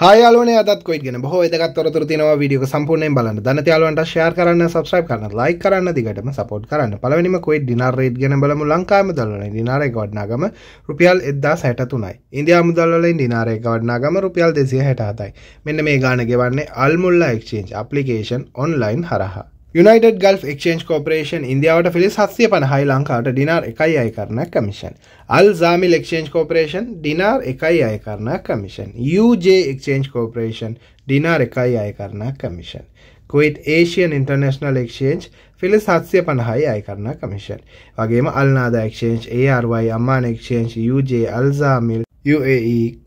හයලන අදත්කොයි ගෙන බොහෝ එකත් තොරතුර තිනවා වීඩියෝ සම්පූර්ණයෙන් බලන්න දන්න යාලුවන්ට ෂෙයාර් කරන්න සබ්ස්ක්‍රයිබ් කරන්න ලයික් කරන්න දිගටම සපෝට් කරන්න පළවෙනිම කුවේට් ඩිනාර් රේට් ගැන බලමු ලංකාවේ මුදල් වලින් ඩිනාර් එක වටිනාකම රුපියල් 1063යි ඉන්දියානු මුදල් වලින් ඩිනාර් එක වටිනාකම රුපියල් 267යි මෙන්න මේ ගාණ ගෙවන්නේ අල්මුල්ලා එක්ස්චේන්ජ් ඇප්ලිකේෂන් ඔන්ලයින් හරහා ට ගල් ක්ෂන් කෝපරේෂන් ඉන්දියාවට පිළිස් හස්සේ පනහයි ලංකාවට ඩිනාර් එකයි අය කරන commission Al Sami exchange corporation ඩිනාර් එකයි අය කරන කමිෂන් UJක්ෂන් කෝපරේෂන් ඩිනාර් එකයි අය කරන commission Kuwait Asian international exchange ෆිලිස් හත්සය පණහයි අය කරන කමිෂන් වගේම අල්නාද ක්ෂේන්ච් ඒ අරවයි අම්මාන ක්ෂේන්ච් UJ අල්සාමිල් UAE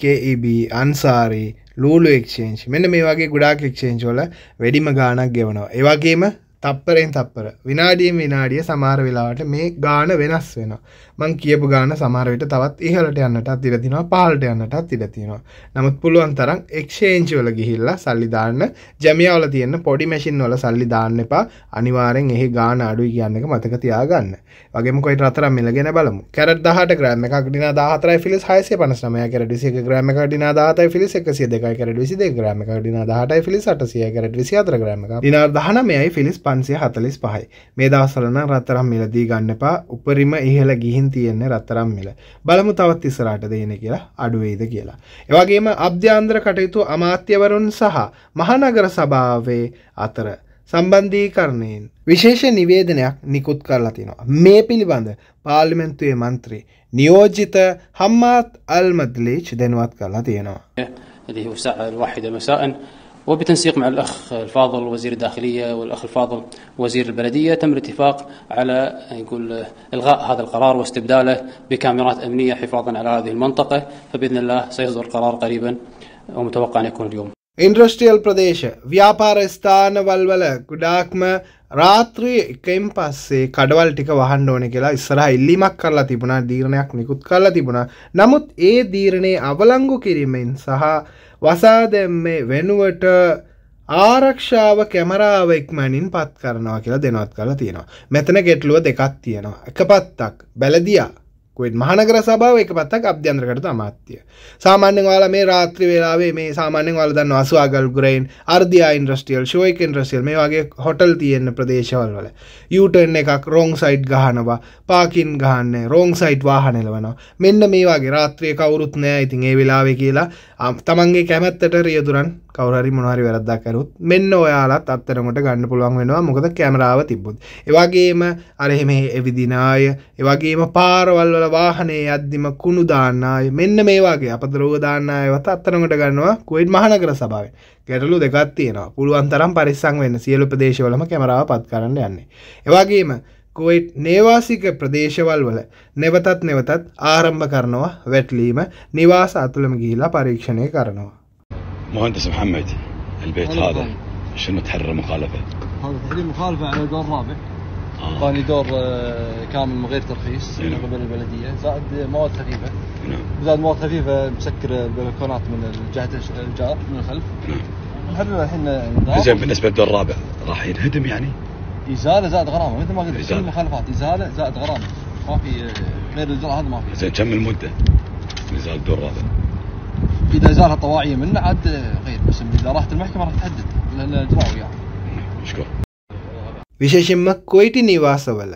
KEB අන්සාරී ලූලු එක්ෂේන්ච් මෙන්න මේ වගේ ගුඩාක් එක්ෂේන්ච් වල වැඩිම ගානක් ගෙවනවා ඒවගේම තප්පරෙන් තප්පර විනාඩියෙන් විනාඩිය සමහර වෙලාවට මේ ගාන වෙනස් වෙනවා. මං කියපු ගාන සමහර විට තවත් ඉහළට යන්නටත් ඉඩ තියෙනවා පහළට යන්නටත් ඉඩ තියෙනවා. නමුත් පුළුවන් තරම් එක්ස්චේන්ජ් වල ගිහිල්ලා සල්ලි දාන්න ජැමියා වල තියෙන පොඩි මැෂින් වල සල්ලි දාන්න එපා. අනිවාර්යෙන් එහි ගාන අඩුයි කියන එක මතක තියාගන්න. වගේම කොයි රතරම් මිලගෙන බලමු. කැරට් 18 ග්‍රෑම් එකක් ඩිනා 14යි ෆිලස් 659 කැරට් 21 ග්‍රෑම් එකක් ඩිනා 17යි ෆිලස් 102යි කැරට් 22 ග්‍රෑම් එකක් ඩිනා 18යි ෆිලස් 800යි කැරට් 24 ග්‍රෑම් එකක් ඩිනා 19යි ෆිලස් පන්සිය හතලිස් පහයි මේ දවසලන රත්තරම් මිල දී ගන්නපා උපරිම ඉහළ ගිහින් තියෙන්නේ රත්තරම් මිල බලමු තවත් ඉස්සරහට දෙන කියලා අඩුවේද කියලා. එවගේම අභ්‍යන්තර කටයුතු අමාත්‍යවරුන් සහ මහනගර සභාවේ අතර සම්බන්ධීකරණයෙන් විශේෂ නිවේදනයක් නිකුත් කරලා තිනවා. මේ පිළිබඳ පාර්ලිමෙන්තුවේ මන්ත්‍රී නියෝජිත හම්මාත් අල්මදලීච් දෙනුවත් කරලා තියෙනවා. هذه الساعة الواحدة مساء وبتنسيق مع الأخ الفاضل وزير الداخلية والأخ الفاضل وزير البلدية تم الاتفاق على نقول إلغاء هذا القرار واستبداله بكاميرات أمنية حفاظا على هذه المنطقة فبإذن الله سيصدر قرار قريبا ومتوقع أن يكون اليوم اندستريال ඉන්ද්‍රස්ටියල් استان ව්‍යාපාර ස්ථානවල්වල راتري රාත්‍රී එකයිම් පස්සේ කඩවල් ටික වහන්න ඕන කියලා ඉස්සරහ ඉල්ලිමක් කරලා තිබුණා දීරණයක් නිකුත් කරලා තිබුණා නමුත් ඒ දීරණය අවලංගු කිරීමෙන් සහ වසා දැම්මේ වෙනුවට ආරක්ෂාව කැමරාව එක්මැනින් පත් කරනවා කියලා දෙනවත් කරලා තියෙනවා. මෙතන ගෙටලුව දෙකක් තියෙනවා. එක පත්තක් බැලදියා කොයිත් මහනගර සභාව එක පැත්තක් අධ්‍යන්තරකට අමාත්‍ය. සාමාන්‍යයෙන් ඔයාලා මේ රාත්‍රී වේලාවේ මේ සාමාන්‍යයෙන් ඔයාලා දන්නවා අසුආගල් ගුරයින්, අර්ධියා ඉන්ඩස්ට්‍රියල්, ෂෝයික් ඉන්ඩස්ට්‍රියල් මේ වගේ හොටල් තියෙන ප්‍රදේශවල වල. යූටර්න් එකක් රෝන් සයිඩ් ගහනවා, පාකින් ගහන්නේ, රෝන් සයිඩ් වාහන එලවනවා. මෙන්න මේ වගේ රාත්‍රියේ කවුරුත් නැහැ. ඉතින් ඒ වෙලාවේ කියලා තමන්ගේ කැමැත්තට රියදුරන් කවුරු හරි මොනවා හරි වැරද්දක් කරුත් මෙන්න ඔයාලත් අත්තරමට ගන්න පුළුවන් වෙනවා මොකද කැමරාව තිබ්බොත්. ඒ වගේම අර එහෙම එවිදිනාය, ඒ වගේම පාරවල් වල වාහනේ අද්දිම කුණු දාන්නාය මෙන්න මේවාගේ අප දරෝගදාන්නාය වත අත්තරමට ගන්නවා කොයිඩ් මහනකර සභාව ගැටලු දෙකත්තියෙනවා පුළුවන්තරම් පරිස්සං වෙන්න සියලු ප්‍රදේශවලම කැමරාව පත් කරන්න යන්නේ. එවාගේම කොයිට් නේවාසික ප්‍රදේශවල් වල නැවතත් නැවතත් ආරම්භ කරනවා වැටලීම නිවාස අතුළම ගිහිලා පරීක්ෂණය කරනවා. مهندس محمد البيت هذا شنو تحرر مخالفه؟ هذا تحرير مخالفه على الدور الرابع ثاني آه. دور آه، كامل من غير ترخيص من نعم. قبل البلديه زائد مواد خفيفه نعم زائد مواد خفيفه مسكر البلكونات من الجهه الجار من الخلف نحلل نعم. الحين زين بالنسبه للدور الرابع راح ينهدم يعني؟ ازاله زائد غرامه مثل ما قلت كل المخالفات ازاله زائد غرامه ما في آه، غير الجرعه هذا ما في زين كم المده؟ ازاله الدور الرابع؟ اذا ازاله طواعيه منه عاد غير بس اذا راحت المحكمه راح تحدد لان الاجراء يعني نعم، مشكور විශේෂෙන්ම කොයිටි නිවාසවල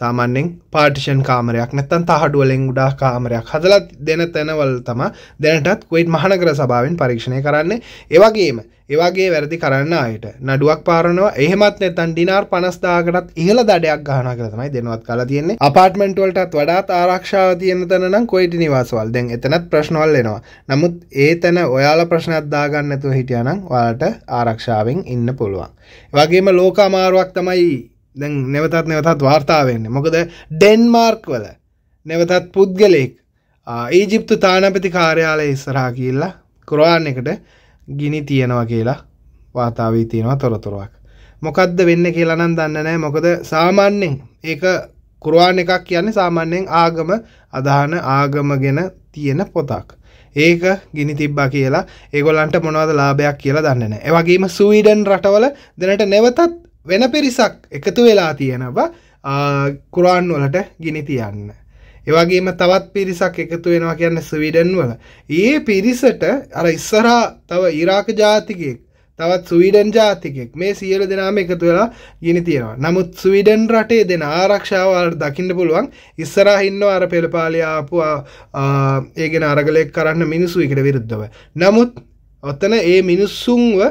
සාමන්‍යෙන් පාටිෂන් කාමරයක් නැත්තන් තහඩුවලෙන් උඩා කාමරයක් හදලා දෙන තැනවල් තම දැනටත් කොයිට් මහනකර සභාවෙන් පරීක්ෂණය කරන්නේ ඒවගේම ඒවාගේ වැරදි කරන්න අයට නඩුවක් පාරනවා එහෙමත් නැතන් ඩිනාර් පනස්දාකටත් ඉහල දඩයක් ගහන කරතමයි දෙනවත් කලා තියන්නේ අපාර්ටමෙන්ට්වලටත් වඩාත් ආරක්ෂාව තියන තැනම් කොයිට නිවාසවල් දැන් එතනත් ප්‍රශ්නවල් එනවා නමුත් ඒ තැන ඔයාල ප්‍රශ්නයක් දාගන්නතුව හිටියනම් වාලට ආරක්ෂාවෙන් ඉන්න පුළුවන් වගේම ලෝකාමාරුවක් තමයි දැන් නැවතත් නැවතත් වාර්තාාවවෙන්නේ මොකද ඩෙන්මාර්ක් වල නැවතත් පුද්ගලෙක් ඊජිප්තු තානපති කාර්යාලය ඉස්සරහා කියල්ලා කුරවාන් එකට ගිනි තියෙනවා කියලා වාතාවී තියෙනවා තොරතුරුවක් මොකක්ද වෙන්න කියලා නම් දන්න නෑ මොකද සාමාන්‍යෙන් ඒක කුරවාන එකක් කියන්නේ සාමාන්‍යයෙන් ආගම අදහන ආගම ගෙන තියෙන පොතක් ඒක ගිනි තිබ්බා කියලා ඒගොල්ලන්ට මොනවද ලාභයක් කියලා දන්න නෑ එවගේම සුවීඩන් රටවල දෙනට නැවතත් වෙන පිරිසක් එකතු වෙලා තියෙනවා කුරාන් වලට ගිනි තියන්න. ඒවගේම තවත් පිරිසක් එකතු වෙනවා කියන්න ස්වීඩන් වල. ඒ පිරිසට අර ඉස්සරහා තව ඉරාක ජාතිකයෙක් තවත් ස්වීඩන් ජාතිකෙක් මේ සියලු දෙනාම එකතු වෙලා ගිනි තියෙනවා. නමුත් ස්වීඩන් රටේ දෙන ආරක්ෂාව වලට දකින්න පුළුවන් ඉස්සරහා ඉන්නව අර පෙළපාලිය ආපු ඒගෙන අරගලයක් කරන්න මිනිස්සු එකට විරුද්ධව. නමුත් ඔතන ඒ මිනිස්සුන්ව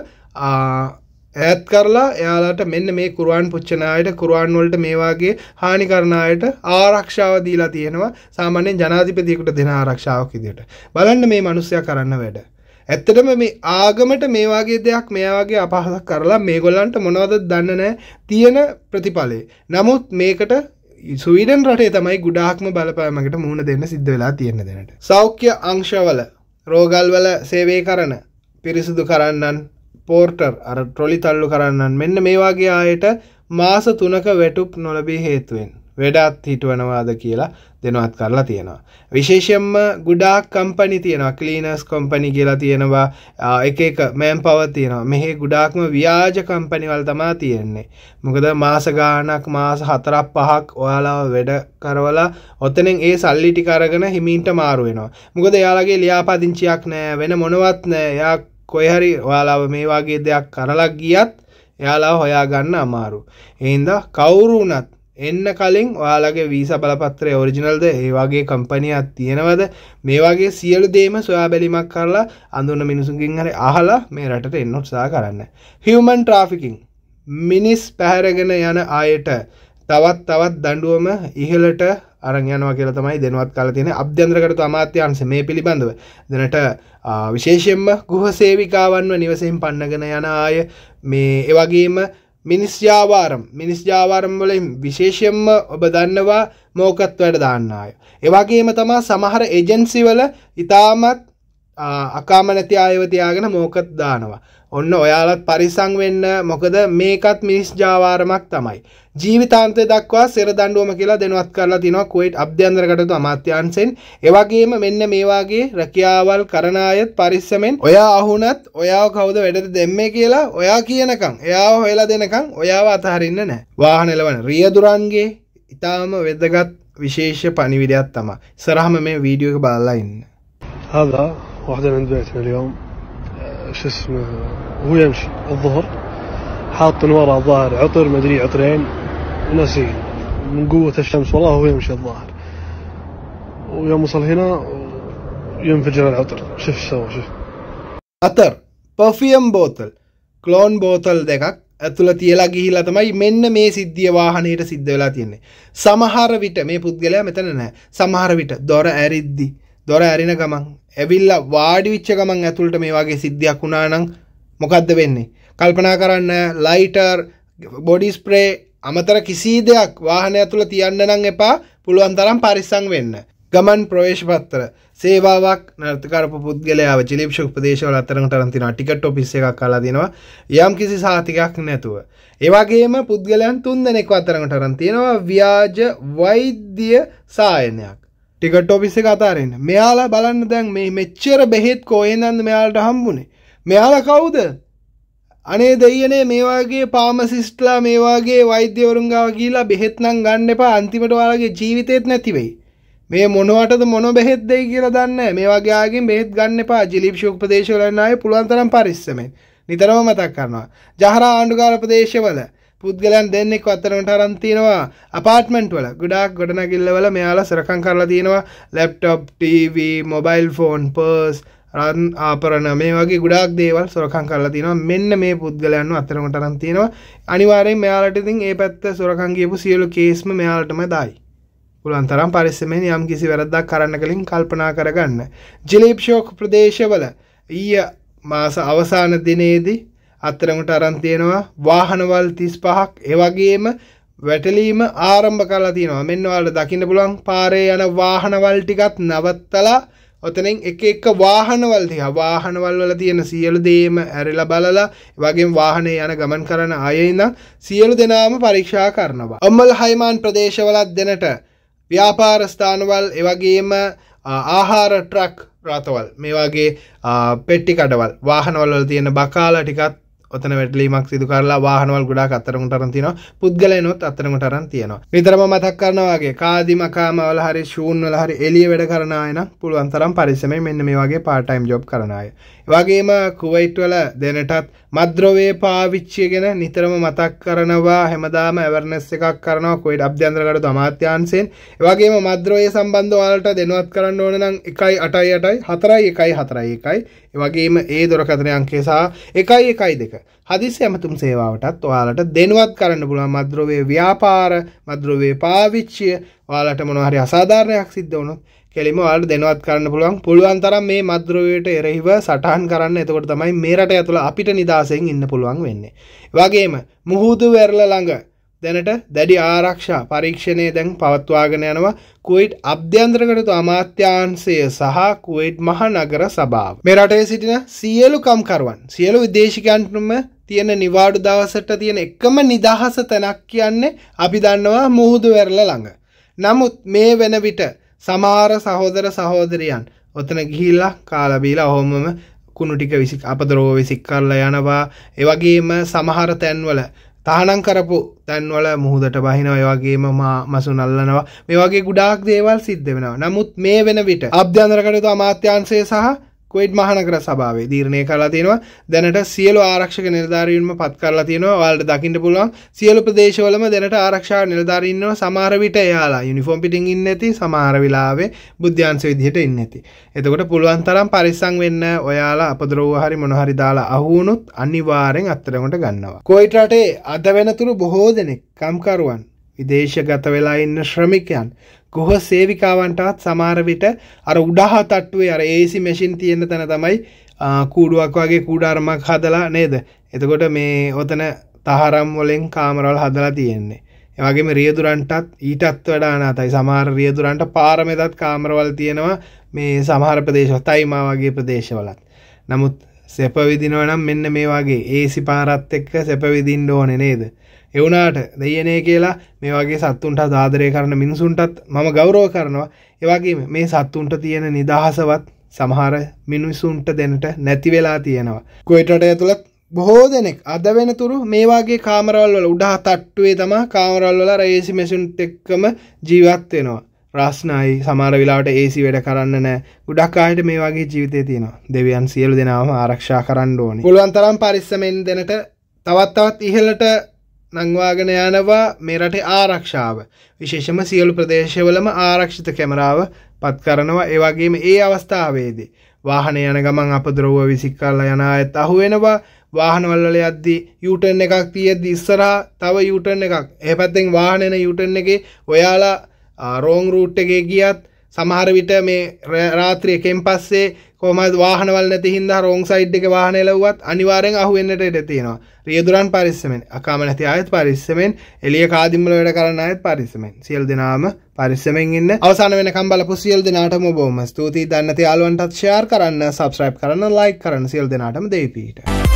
ඈත් කරලා එයාලට මෙන්න මේ කුරාන් පුච්චනායට කුරාන් වලට මේ වාගේ හානි කරන අයට ආරක්ෂාව දීලා තියෙනවා සාමාන්‍යයෙන් ජනාධිපතියෙකුට දෙන ආරක්ෂාවක් විදියට. බලන්න මේ මිනිස්සයා කරන්න වැඩ. ඇත්තටම මේ ආගමට මේ වගේ දෙයක් මේ වගේ අපහාසයක් කරලා මේගොල්ලන්ට මොනවද දන්නේ නැහැ තියෙන ප්‍රතිඵලේ. නමුත් මේකට ස්වීඩන් රටේ තමයි ගුඩාක්ම බලපෑමකට මුහුණ දෙන්න සිද්ධ වෙලා තියෙන දෙනට. සෞඛ්‍ය අංශවල රෝගල්වල සේවය කරන පිරිසිදු කරන්නන් පෝර්ටර් අර ට්‍රොලි තල්ලු කරන්නන් මෙන්න මේවාගේ ආයට මාස තුනක වැටුප් නොලබී හේතුවෙන් වැඩත් හිටුවනවාද කියලා දෙනවත් කරලා තියෙනවා. විශේෂයෙන්ම ගුඩාක් කම්පනි තියෙනවා ක්ලීනස් කොම්පනි කියලා තියෙනවා එක එක මෑම් පව තියෙනවා මෙහි ගුඩාක්ම ව්‍යාජ කම්පනිවල් තමා තියෙන්නේ. මොකද මාස ගානක් මාස හතරක් පහක් ඔයාලා වැඩ කරවලා ඔතනෙන් ඒ සල්ලි ටික අරගෙන හිමින්ට මාරු වෙනවා. මොකද එයාලගේ ලියාපදිංචියක් නෑ වෙන මොනවත් නෑ එයා කොයහරි ඔයාලාව මේ වගේ දෙයක් කරලා ගියත් එයාලා හොයාගන්න අමාරු. එහින්දා කවුරු වුණත් එන්න කලින් ඔයාලගේ වීස බලපත්‍රය ඔරිජිනල්ද ඒ වගේ කම්පනියක් තියෙනවද මේ වගේ සියලු දේම සොයා බැලිමක් කරලා අඳුන්න මිනිසුන්ගින් හරි අහලා මේ රටට එන්න උත්සාහ කරන්න. හියුමන් ට්‍රාෆිකින් මිනිස් පැහැරගෙන යන අයට තවත් තවත් දඬුවම ඉහළට අරංයනවා කියල තමයි දෙනවත් කාල තියෙන අභ්‍යන්ද්‍රකටතු අමාත්‍යංශ මේ පිළිබඳව දෙනට විශේෂයෙන්ම ගුහ සේවිකාවන්ව නිවසයෙන් පන්නගෙන යන අය මේ එවගේම මිනිස් ජාවාරම් මිනිස් ජාවාරම් වලින් විශේෂයෙන්ම ඔබ දන්නවා මෝකත්වයට දාන්න අය. එවගේම තමා සමහර ඒජන්සිවල ඉතාමත් අකාමනැති ආයව තියාගෙන මෝකත් දානවා. ඔන්න ඔයාලත් පරිසං වෙන්න මොකද මේකත් මිනිස් ජාවාරමක් තමයි. ජීවිතාන්තය දක්වා සෙර දණ්ඩුවම කියලා දෙනවත් කරලා තිනවා කුවයිට් අභ්‍යන්තරකටතු අමාත්‍යන්සෙන් එවගේම මෙන්න මේවාගේ රැකියාවල් කරන අයත් පරිස්සමෙන් ඔයා අහුනත් ඔයා කවුද වැඩට දෙන්නේ කියලා ඔයා කියනකම් එයා හොයලා දෙනකම් ඔයාව අතහරින්න නෑ. වාහන එලවන රියදුරන්ගේ ඉතාම වෙදගත් විශේෂ පණිවිඩයක් තමයි. ඉස්සරහම මේ වීඩියෝ එක බලලා ඉන්න. හදා واحد عند بيتنا اليوم آه، شو اسمه وهو يمشي الظهر حاط ورا الظاهر عطر مدري عطرين وناسين من قوة الشمس والله هو يمشي الظاهر ويوم وصل هنا ينفجر العطر شوف سوى شوف අතර පෆියම් බෝතල් කලෝන් බෝතල් දෙකක් ඇතුළ තියලා ගිහිලා තමයි මෙන්න මේ සිද්ධිය වාහනයට සිද්ධ වෙලා තියෙන්නේ. සමහර විට මේ පුද්ගලයා මෙතන නැහැ. සමහර විට දොර ඇරිද්දි දොර ඇරින ගමන් ඇවිල්ලා වාඩි වෙච්ච ගමන් ඇතුළට මේ වගේ සිද්ධියක් වුණා නම් මොකද්ද වෙන්නේ? කල්පනා කරන්න ලයිටර් බොඩි ස්ප්‍රේ අමතර කිසි දෙයක් වාහනය ඇතුළ තියන්න නම් එපා පුළුවන් තරම් පරිස්සම් වෙන්න. ගමන් ප්‍රවේශපත්තර සේවාවක් නර්තකරපු පුද්ගලයාව චිලිප්ෂ උපදේශවල අතරකට අරන් තිනවා ටිකට් ඔෆිස් එකක් අරලා දෙනවා යම් කිසි සහතිකයක් නැතුව. ඒ වගේම පුද්ගලයන් තුන්දෙනෙක් අතරකට අරන් තියෙනවා ව්‍යාජ වෛද්‍ය සායනයක්. ටිකට ඔපිස කතාරෙන් මෙයාලා බලන්න දැන් මේ මෙච්චර බෙහෙත් කෝයෙන්දන්න මෙයාලට හම්බුණේ මෙයාලා කවුද අනේ දෙයනේ මේවාගේ පාමසිස්ටලා මේවාගේ වෛද්‍යවරුන්ගාව කියලා බෙහෙත්නම් ගන්න එපා අන්තිමට වාලගේ ජීවිතයත් නැතිවෙයි මේ මොනවටද මොන බෙහෙත් දෙයි කියලා දන්න මේ වගේයාගෙන් බෙහෙත් ගන්න එපා ජිලිප් ශෝක්පදේශවලන්නය පුළුවන්තරම් පරිස්සමෙන් නිතරම මතක් කරනවා ජහරා ආණ්ඩුකාර ප්‍රදේශවල පුද්ගලයන් දෙන්නෙක් අතරමට අරන් තිනවා අපාර්ට්මන්ට් වල ගොඩාක් ගොඩනැගිල්ලවල මෙයාලා සරකම් කරලා තිනවා laptop TV mobile phone purse රන් ආපරණ මේ වගේ ගොඩාක් දේවල් සොරකම් කරලා තිනවා මෙන්න මේ පුද්ගලයන්ව අතරමට අරන් තිනවා අනිවාර්යෙන් මෙයාලට ඉතින් ඒ පැත්ත සොරකම් ගියපු සියලු කේස්ම මෙයාලටම දායි පුළුවන් තරම් පරිස්සමෙන් යම් කිසි වැරද්දක් කරන්න කලින් කල්පනා කරගන්න ජිලීප් ෂෝක් ප්‍රදේශවල ඊය මාස අවසාන දිනේදී අත්තරමට අරන් තියෙනවා වාහනවල් 35ක් ඒ වගේම වැටලීම ආරම්භ කරලා තියෙනවා. මෙන්න ඔයාලට දකින්න පුළුවන් පාරේ යන වාහනවල් ටිකත් නවත්තලා ඔතනින් එක එක වාහනවල් තියා වාහනවල් වල තියෙන සියලු දේම ඇරලා බලලා වගේම වාහනේ යන ගමන් කරන අය ඉඳන් සියලු දෙනාම පරීක්ෂා කරනවා. අම්මල් හයිමාන් ප්‍රදේශවලත් දෙනට ව්‍යාපාර ස්ථානවල් එවැගේම ආහාර ට්‍රක් රථවල් මේ වගේ පෙට්ටි කඩවල් වාහනවල් වල තියෙන බකාලා ටිකත් ඔතන වැටලීමක් සිදු කරලා වාහනවල් ගොඩාක් අතරමට අරන් තියෙනවා පුද්ගලයනොත් අතරමට අරන් තියෙනවා නිතරම මතක් කරනවා වගේ කාදිමකාමවල හරි ෂූන් වල හරි එළිය වැඩ කරන අය නම් පුළුවන් තරම් පරිස්සමෙන් මෙන්න මේ වගේ part time job කරන අය. ඒ වගේම කුවයිට් වල දැනටත් මද්‍රව්‍ය පාවිච්චිය ගැන නිතරම මතක් කරනවා හැමදාම awareness එකක් කරනවා කුවයිට් අභ්‍යන්තර කටයුතු අමාත්‍යාංශයෙන්. ඒ වගේම මද්‍රව්‍ය සම්බන්ධව ඔයාලට දැනුවත් කරන්න ඕන නම් 1.8 8යි 4.1යි 4.1යි. ඒ වගේම ඒ දොරකථන අංකය සහ 1.12 හදිසි ඇමතුම් සේවාවටත් ඔයාලට දෙනුවත් කරන්න පුළුවන් මද්‍රවේ ව්‍යාපාර මද්‍රවේ පාවිච්චිය ඔයාලට මොනහරි අසාධාරණයක් සිද්ධ වුණොත් කෙලිම ඔයාලට දෙනුවත් කරන්න පුළුවන් පුළුවන් තරම් මේ මද්‍රවයට එරෙහිව සටහන් කරන්න එතකොට තමයි මේ රට ඇතුළ අපිට නිදාසයෙන් ඉන්න පුළුවන් වෙන්නේ. වගේම මුහුදු වෙරළ ළඟ දැනට දැඩි ආරක්ෂා පරීක්ෂණය දැන් පවත්වාගෙන යනවා කුවයිට් අභ්‍යන්ත්‍රකටතු අමාත්‍යන්සය සහ කුවයිට් මහනගර සභාව. මේ රටේ සිටින සියලු කම්කරුවන් සියලු විදේශිකන්ටම තියෙන නිවාඩු දවසට තියෙන එකම නිදහස තැනක් කියන්නේ අපි දන්නවා මුහුදු වැරල ළඟ. නමුත් මේ වෙන විට සමාර සහෝදර සහෝදරියන් ඔතන ගිහිල්ලා කාලබීලා ඔහොමම කුණු ටික විසි අප දරෝව විසික් කරලා යනවා එවගේම සමහර තැන්වල තානං කරපු තැන්වල මුහදට බහිනව වගේම මා මසුන් අල්ලනවා මේ වගේ ගුඩාක් දේවල් සිද්ධ වෙනවා නමුත් මේ වෙන විට අභ්‍යන්දරකටතු අමාත්‍යන්සේ සහ කොයිඩ් මහනකර සභාවේ දීරණය කරලා තියෙනවා දැනට සියලු ආරක්ෂක නිලධාරීන්ම පත් කරලා තියෙනවා ඔයාලට දකින්න පුළුවන් සියලු ප්‍රදේශවලම දැනට ආරක්ෂා නිලධාරීන්ව සමහර විට එයාලා යුනිෆෝම් පිටින් ඉන්නේ නැති සමහර වෙලාවේ බුද්ධ්‍යාංශ විදිහට ඉන්නේ නැති. එතකොට පුළුවන් තරම් පරිස්සම් වෙන්න ඔයාලා අපද්‍රව්‍ය හරි මොන හරි දාලා අහුවුනොත් අනිවාර්යෙන් අත්තරමට ගන්නවා. කොයිඩ් රටේ අද වෙනතුරු බොහෝ දෙනෙක් කම්කරුවන් විදේශගත වෙලා ඉන්න ශ්‍රමිකයන් ගෘහ සේවිකාවන්ටත් සමහර විට අර උඩහා තට්ටුවේ අර AC මැෂින් තියෙන තැන තමයි කූඩුවක් වගේ කූඩාරමක් හදලා නේද? එතකොට මේ ඔතන තහරම් වලින් කාමරවල් හදලා තියෙන්නේ. ඒ වගේම රියදුරන්ටත් ඊටත් වඩා අනාතයි. සමහර රියදුරන්ට පාරමෙදත් කාමරවල් තියෙනවා මේ සමහර ප්‍රදේශවල තයිමා වගේ ප්‍රදේශවලත්. නමුත් සැප විඳිනවා නම් මෙන්න මේ වගේ AC පාරත් එක්ක සැප විඳින්න ඕනේ නේද? එවුනාට දෙයනේ කියලා මේ වගේ සත්තුන්ට ආදරය කරන මිනිසුන්ටත් මම ගෞරෝ කරනවා ඒවගේ මේ සත්තුන්ට තියෙන නිදහසවත් සමහර මිනිසුන්ට දෙනට නැති වෙලා තියෙනවා. කොයිටට ඇතුළත් බොහෝ දෙනෙක් අද වෙනතුරු මේවාගේ කාමරවල් වල උඩා තට්ටුවේ තමා කාමරවල් වල රේසි මැෂින්ත් එක්කම ජීවත් වෙනවා. රස්නයි සමහර වෙලාවට ඒසි වැඩ කරන්න නෑ. ගොඩක් අයට මේ වගේ ජීවිතේ තියෙනවා. දෙවියන් සියලු දෙනාම ආරක්ෂා කරන්න ඕනේ. පුළුවන් තරම් පරිස්සමෙන් දෙනට තවත් තවත් ඉහළට නංවාගෙන යනවා මේ රටේ ආරක්ෂාව විශේෂම සියලු ප්‍රදේශවලම ආරක්ෂිත කැමරාව පත් කරනවා ඒවගේම ඒ අවස්ථාවේදී වාහන යන ගමන් අප ද්‍රව්ව විසික් කරලා යන අයත් අහුවෙනවා වාහනවල්වල යද්දී යුටර්න් එකක් තියෙද්දි ඉස්සරහා තව යුටර්න් එකක් ඒ පැත්තෙන් වාහන යන යුටර්න් එකේ ඔයාලා රෝන් රූට් එකේ ගියත් සමහර විට මේ රාත්‍රිය එකෙන් පස්සේ කොහමද වාහනවල නැති හින්දා රෝන් සයිඩ් එක වාහන එලවුවත් අනිවාර්යෙන් අහුවෙන්නට ඉඩ තියෙනවා. රියදුරන් පරිස්සමෙන්, අකාමැති අයත් පරිස්සමෙන්, එළිය කාදිම්බල වැඩ කරන අයත් පරිස්සමෙන්. සියලු දෙනාම පරිස්සමෙන් ඉන්න. අවසාන වෙනකම් බලපු සියලු දෙනාටම බොහොම ස්තුතියි. දන්න තියාලුවන්ටත් ෂෙයාර් කරන්න, subscribe කරන්න, like කරන්න සියලු දෙනාටම දෙයි පිට.